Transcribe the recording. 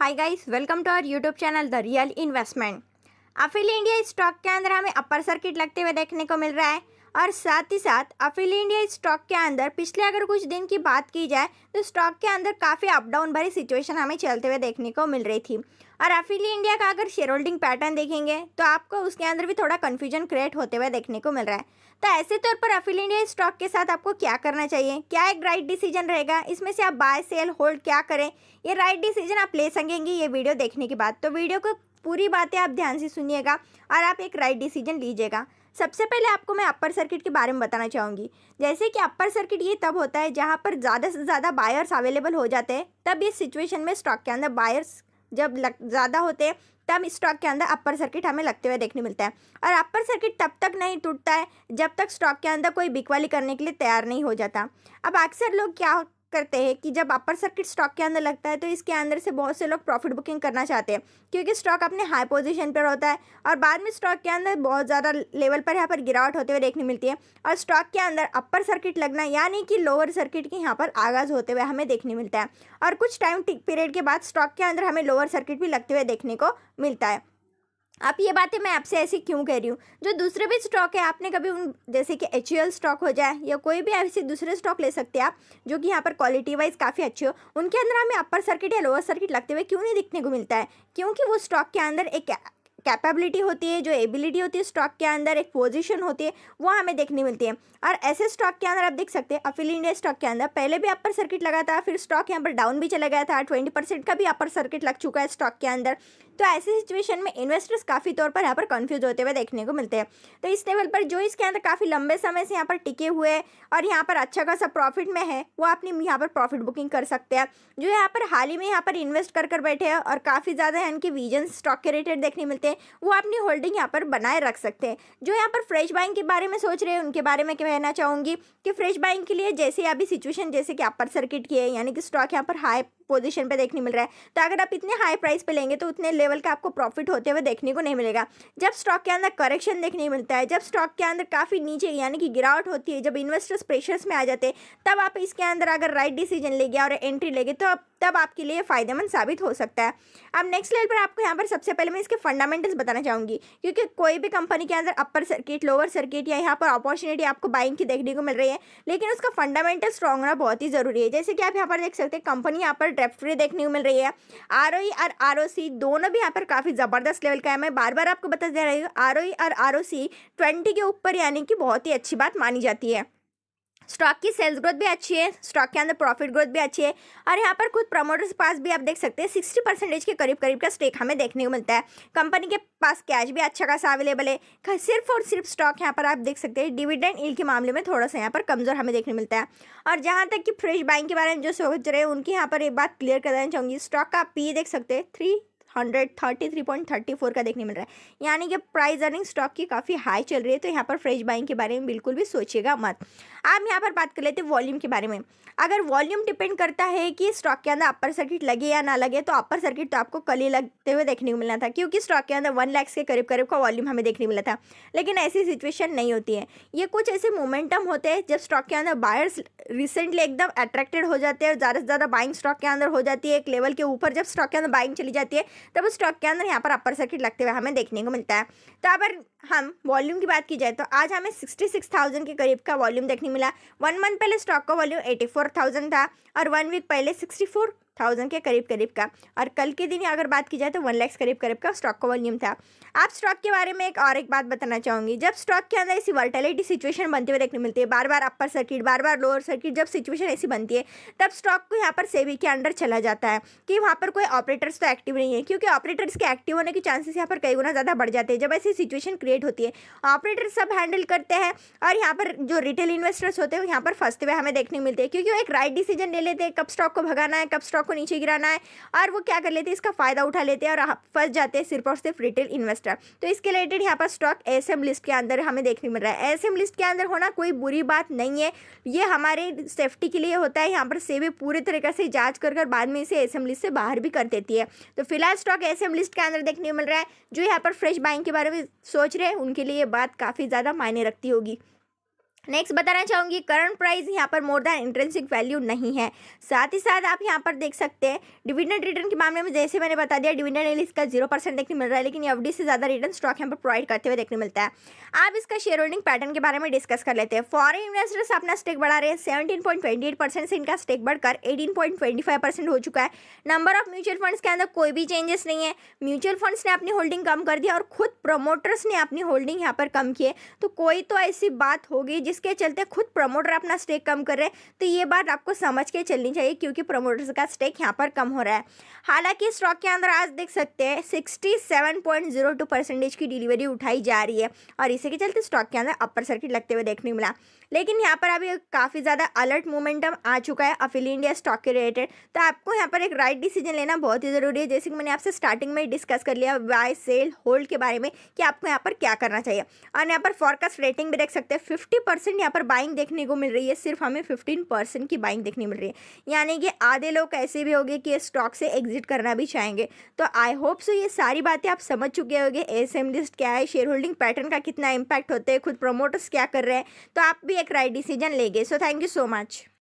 hi guys welcome to our YouTube channel the real investment Affle India stock के अंदर हमें upper circuit लगते हुए देखने को मिल रहा है और साथ ही साथ अफिल इंडिया स्टॉक के अंदर पिछले अगर कुछ दिन की बात की जाए तो स्टॉक के अंदर काफ़ी अप डाउन भरी सिचुएशन हमें चलते हुए देखने को मिल रही थी और अफिल इंडिया का अगर शेयर होल्डिंग पैटर्न देखेंगे तो आपको उसके अंदर भी थोड़ा कन्फ्यूजन क्रिएट होते हुए देखने को मिल रहा है तो ऐसे तौर पर अफिल इंडिया स्टॉक के साथ आपको क्या करना चाहिए क्या एक राइट डिसीजन रहेगा इसमें से आप बाय सेल होल्ड क्या करें ये राइट डिसीजन आप ले सकेंगे ये वीडियो देखने के बाद तो वीडियो को पूरी बातें आप ध्यान से सुनिएगा और आप एक राइट डिसीजन लीजिएगा सबसे पहले आपको मैं अपर सर्किट के बारे में बताना चाहूँगी जैसे कि अपर सर्किट ये तब होता है जहाँ पर ज़्यादा से ज़्यादा बायर्स अवेलेबल हो जाते हैं तब इस सिचुएशन में स्टॉक के अंदर बायर्स जब ज़्यादा होते हैं तब स्टॉक के अंदर अपर सर्किट हमें लगते हुए देखने मिलता है और अपर सर्किट तब तक नहीं टूटता है जब तक स्टॉक के अंदर कोई बिकवाली करने के लिए तैयार नहीं हो जाता अब अक्सर लोग क्या करते हैं कि जब अपर सर्किट स्टॉक के अंदर लगता है तो इसके अंदर से बहुत से लोग प्रॉफिट बुकिंग करना चाहते हैं क्योंकि स्टॉक अपने हाई पोजीशन पर होता है और बाद में स्टॉक के अंदर बहुत ज़्यादा लेवल पर यहाँ पर गिरावट होते हुए देखने मिलती है और स्टॉक के अंदर अपर सर्किट लगना यानी कि लोअर सर्किट के यहाँ पर आगाज़ होते हुए हमें देखने मिलता है और कुछ टाइम पीरियड के बाद स्टॉक के अंदर हमें लोअर सर्किट भी लगते हुए देखने को मिलता है आप ये बातें मैं आपसे ऐसी क्यों कह रही हूँ जो दूसरे भी स्टॉक है आपने कभी उन जैसे कि एच e स्टॉक हो जाए या कोई भी ऐसे दूसरे स्टॉक ले सकते हैं आप जो कि यहाँ पर क्वालिटी वाइज काफ़ी अच्छे हो उनके अंदर हमें अपर सर्किट या लोअर सर्किट लगते हुए क्यों नहीं दिखने को मिलता है क्योंकि वो स्टॉक के अंदर एक कैपेबिलिटी होती है जो एबिलिटी होती है स्टॉक के अंदर एक पोजीशन होती है वो हमें देखने मिलती है और ऐसे स्टॉक के अंदर आप देख सकते हैं अफिल इंडिया स्टॉक के अंदर पहले भी अपर सर्किट लगा था फिर स्टॉक यहाँ पर डाउन भी चला गया था ट्वेंटी परसेंट का भी अपर सर्किट लग चुका है स्टॉक के अंदर तो ऐसी सिचुएशन में इन्वेस्टर्स काफ़ी तौर पर यहाँ पर कन्फ्यूज होते हुए देखने को मिलते हैं तो इस लेवल पर जो इसके अंदर काफ़ी लंबे समय से यहाँ पर टिके हुए और यहाँ पर अच्छा खासा प्रॉफिट में है वो अपनी यहाँ पर प्रॉफिट बुकिंग कर सकते हैं जो यहाँ पर हाल ही में यहाँ पर इन्वेस्ट कर कर बैठे हैं और काफ़ी ज़्यादा इनके विजन स्टॉक के रेटेड देखने मिलते हैं वो अपनी होल्डिंग यहाँ पर बनाए रख सकते हैं जो यहाँ पर फ्रेश बाइंग के बारे में सोच रहे हैं उनके बारे में कहना चाहूँगी कि फ्रेश बाइंग के लिए जैसे अभी सिचुएशन जैसे कि अपर सर्किट की है यानी कि स्टॉक यहाँ पर हाई पोजिशन पर देखने मिल रहा है तो अगर आप इतने हाई प्राइस पर लेंगे तो उतने लेवल का आपको प्रॉफिट होते हुए देखने को नहीं मिलेगा जब स्टॉक के अंदर करेक्शन देखने मिलता है जब स्टॉक के अंदर काफ़ी नीचे यानी कि गिरावट होती है जब इन्वेस्टर्स प्रेशर्स में आ जाते तब आप इसके अंदर अगर राइट डिसीजन लेंगे और एंट्री लेंगे तो अब तब आपके लिए फ़ायदेमंद साबित हो सकता है अब नेक्स्ट लेवल पर आपको यहाँ पर सबसे पहले मैं इसके फंडामेंटल्स बताना चाहूँगी क्योंकि कोई भी कंपनी के अंदर अपर सर्किट लोअर सर्किट या यहाँ पर अपॉर्चुनिटी आपको बाइंग की देखने को मिल रही है लेकिन उसका फंडामेंटल स्ट्रॉन्ग होना बहुत ही ज़रूरी है जैसे कि आप यहाँ पर देख सकते हैं कंपनी यहाँ पर डेप्थ देखने को मिल रही है आर e और आर दोनों भी यहाँ पर काफ़ी ज़बरदस्त लेवल का है मैं बार बार आपको बता दे रही हूँ आर e और आर ट्वेंटी के ऊपर यानी कि बहुत ही अच्छी बात मानी जाती है स्टॉक की सेल्स ग्रोथ भी अच्छी है स्टॉक के अंदर प्रॉफिट ग्रोथ भी अच्छी है और यहाँ पर खुद प्रमोटर्स पास भी आप देख सकते हैं सिक्सटी परसेंटेज के करीब करीब का स्टेक हमें देखने को मिलता है कंपनी के पास कैश भी अच्छा खासा अवेलेबल है सिर्फ और सिर्फ स्टॉक यहाँ पर आप देख सकते हैं डिविडेंड ईल के मामले में थोड़ा सा यहाँ पर कमज़ोर हमें देखने मिलता है और जहाँ तक कि फ्रेश बाइंग के बारे में जो सोच रहे हैं उनकी यहाँ पर एक बात क्लियर कर देना चाहूँगी स्टॉक का आप पी देख सकते हैं three hundred thirty three point thirty four का देखने मिल रहा है यानी कि प्राइस अर्निंग स्टॉक की काफ़ी हाई चल रही है तो यहाँ पर फ्रेश बाइंग के बारे में बिल्कुल भी सोचिएगा मत आप यहाँ पर बात कर लेते हैं वॉल्यूम के बारे में अगर वॉल्यूम डिपेंड करता है कि स्टॉक के अंदर अपर सर्किट लगे या ना लगे तो अपर सर्किट तो आपको कल ही लगते हुए देखने को मिलना था क्योंकि स्टॉक के अंदर वन लैक्स के करीब करीब का वॉल्यूम हमें देखने मिला था लेकिन ऐसी सिचुएशन नहीं होती है ये कुछ ऐसे मोमेंटम होते हैं जब स्टॉक के अंदर बायर्स रिसेंटली एकदम अट्रैक्टेड हो जाते हैं और ज़्यादा से ज़्यादा बाइंग स्टॉक के अंदर हो जाती है एक लेवल के ऊपर जब स्टॉक के अंदर बाइंग चली जाती है तब उस स्टॉक के अंदर यहाँ पर अपर सर्किट लगते हुए हमें देखने को मिलता है तो अगर हम वॉल्यूम की बात की जाए तो आज हमें सिक्सटी सिक्स थाउजेंड के करीब का वॉल्यूम देखने मिला वन मंथ पहले स्टॉक का वॉल्यूम एटी फोर थाउजेंड था और वन वीक पहले सिक्सटी फोर थाउजेंड के करीब करीब का और कल के दिन अगर बात की जाए तो वन लैक्स करीब करीब का स्टॉक का वॉल्यूम था आप स्टॉक के बारे में एक और एक बात बताना चाहूँगी जब स्टॉक के अंदर ऐसी वर्टेलिटी सिचुएशन बनते हुए देखने मिलती है बार बार अपर सर्किट बार बार लोअर सर्किट जब सिचुएशन ऐसी बनती है तब स्टॉक को यहाँ पर सेवी के अंडर चला जाता है कि वहाँ पर कोई ऑपरेटर्स तो एक्टिव नहीं है क्योंकि ऑपरेटर्स के एक्टिव होने के चांसेस यहाँ पर कई गुना ज़्यादा बढ़ जाते हैं जब ऐसी सिचुएशन क्रिएट होती है ऑपरेटर सब हैंडल करते हैं और यहाँ पर जो रिटेल इन्वेस्टर्स होते हैं यहाँ पर फंसते हुए हमें देखने मिलते हैं क्योंकि वो एक राइट डिसीजन ले लेते हैं कब स्टॉक को भगाना है कब स्टॉक आपको नीचे गिराना है और वो क्या कर लेते हैं इसका फ़ायदा उठा लेते हैं और फंस जाते हैं सिर्फ और सिर्फ रिटेल इन्वेस्टर तो इसके रिलेटेड यहाँ पर स्टॉक एस लिस्ट के अंदर हमें देखने मिल रहा है एस लिस्ट के अंदर होना कोई बुरी बात नहीं है ये हमारे सेफ्टी के लिए होता है यहाँ पर सेबी पूरी तरीके से जाँच कर बाद में इसे एस लिस्ट से बाहर भी कर देती है तो फिलहाल स्टॉक एस लिस्ट के अंदर देखने मिल रहा है जो यहाँ पर फ्रेश बाइंग के बारे में सोच रहे हैं उनके लिए ये बात काफ़ी ज़्यादा मायने रखती होगी नेक्स्ट बताना चाहूँगी करंट प्राइस यहाँ पर मोर दैन इंट्रेंसिक वैल्यू नहीं है साथ ही साथ आप यहाँ पर देख सकते हैं डिविडेंड रिटर्न के मामले में जैसे मैंने बता दिया डिविडेंड एल इसका जीरो परसेंट देखने मिल रहा है लेकिन एफ से ज़्यादा रिटर्न स्टॉक यहाँ पर प्रोवाइड करते हुए देखने मिलता है आप इसका शेयर होल्डिंग पैटर्न के बारे में डिस्कस कर लेते हैं फॉरन इन्वेस्टर्स अपना स्टेक बढ़ा रहे हैं सेवनटीन से इनका स्टेक बढ़कर एटीन हो चुका है नंबर ऑफ म्यूचुअल फंड्स के अंदर कोई भी चेंजेस नहीं है म्यूचुअल फंड्स ने अपनी होल्डिंग कम कर दी और खुद प्रमोटर्स ने अपनी होल्डिंग यहाँ पर कम किए तो कोई तो ऐसी बात होगी जिस इसके चलते खुद प्रमोटर अपना स्टेक कम कर रहे हैं तो ये बात आपको समझ के चलनी चाहिए क्योंकि प्रमोटर्स का स्टेक यहाँ पर कम हो रहा है हालांकि स्टॉक के अंदर आज देख सकते हैं sixty seven point zero two percentage की डिलीवरी उठाई जा रही है और इसी के चलते स्टॉक के अंदर अपर सर्किट लगते हुए देखने मिला लेकिन यहाँ पर अभी काफ़ी ज़्यादा अलर्ट मोमेंटम आ चुका है अफिल इंडिया स्टॉक के रिलेटेड तो आपको यहाँ पर एक राइट डिसीजन लेना बहुत ही ज़रूरी है जैसे कि मैंने आपसे स्टार्टिंग में डिस्कस कर लिया बाय सेल होल्ड के बारे में कि आपको यहाँ पर क्या करना चाहिए और यहाँ पर फॉरकास्ट रेटिंग भी देख सकते हैं फिफ्टी परसेंट यहाँ पर बाइंग देखने को मिल रही है सिर्फ हमें फिफ्टीन परसेंट की बाइंग देखने मिल रही है यानी कि आधे लोग ऐसे भी होंगे कि स्टॉक से एग्जिट करना भी चाहेंगे तो आई होप सो ये सारी बातें आप समझ चुके होंगे एस एम लिस्ट क्या है शेयर होल्डिंग पैटर्न का कितना इम्पैक्ट होता है खुद प्रमोटर्स क्या कर रहे हैं तो आप भी एक राइट डिसीजन लेंगे so thank you so much